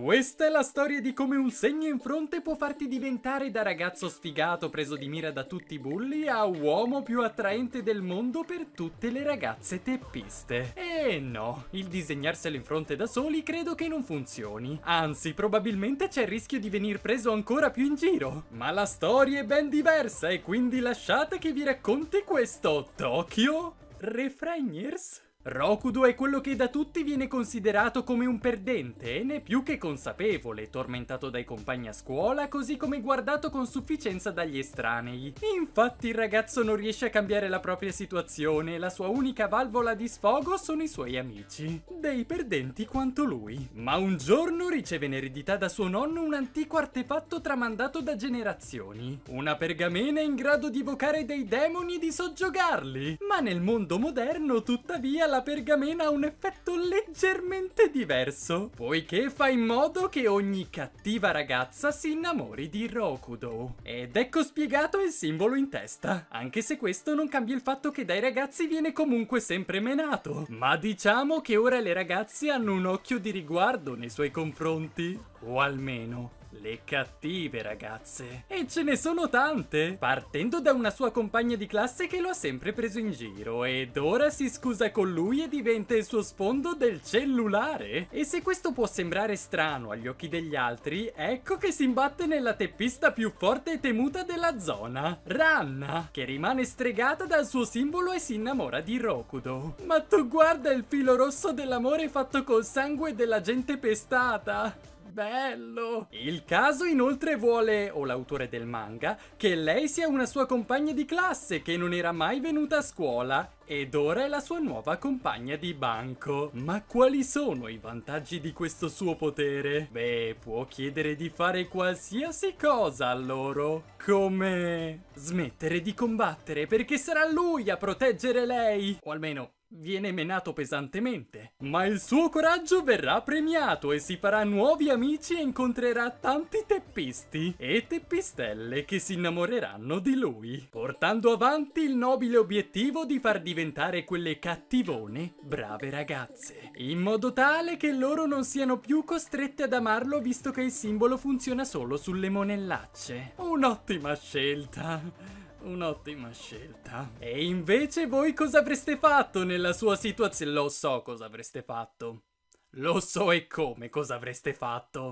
Questa è la storia di come un segno in fronte può farti diventare da ragazzo sfigato preso di mira da tutti i bulli a uomo più attraente del mondo per tutte le ragazze teppiste. E eh no, il disegnarselo in fronte da soli credo che non funzioni. Anzi, probabilmente c'è il rischio di venir preso ancora più in giro. Ma la storia è ben diversa e quindi lasciate che vi racconti questo Tokyo Refrainers. Rokudo è quello che da tutti viene considerato come un perdente, e ne più che consapevole, tormentato dai compagni a scuola, così come guardato con sufficienza dagli estranei. Infatti il ragazzo non riesce a cambiare la propria situazione, e la sua unica valvola di sfogo sono i suoi amici. Dei perdenti quanto lui. Ma un giorno riceve in eredità da suo nonno un antico artefatto tramandato da generazioni. Una pergamena in grado di evocare dei demoni e di soggiogarli. Ma nel mondo moderno, tuttavia, la pergamena ha un effetto leggermente diverso, poiché fa in modo che ogni cattiva ragazza si innamori di Rokudo. Ed ecco spiegato il simbolo in testa, anche se questo non cambia il fatto che dai ragazzi viene comunque sempre menato. Ma diciamo che ora le ragazze hanno un occhio di riguardo nei suoi confronti, o almeno le cattive ragazze. E ce ne sono tante! Partendo da una sua compagna di classe che lo ha sempre preso in giro ed ora si scusa con lui e diventa il suo sfondo del cellulare. E se questo può sembrare strano agli occhi degli altri, ecco che si imbatte nella teppista più forte e temuta della zona, Ranna, che rimane stregata dal suo simbolo e si innamora di Rokudo. Ma tu guarda il filo rosso dell'amore fatto col sangue della gente pestata! bello! Il caso inoltre vuole, o l'autore del manga, che lei sia una sua compagna di classe che non era mai venuta a scuola ed ora è la sua nuova compagna di banco. Ma quali sono i vantaggi di questo suo potere? Beh, può chiedere di fare qualsiasi cosa a loro. Come... smettere di combattere perché sarà lui a proteggere lei. O almeno viene menato pesantemente, ma il suo coraggio verrà premiato e si farà nuovi amici e incontrerà tanti teppisti e teppistelle che si innamoreranno di lui, portando avanti il nobile obiettivo di far diventare quelle cattivone brave ragazze, in modo tale che loro non siano più costrette ad amarlo visto che il simbolo funziona solo sulle monellacce. Un'ottima scelta! Un'ottima scelta. E invece voi cosa avreste fatto nella sua situazione? Lo so cosa avreste fatto. Lo so e come cosa avreste fatto.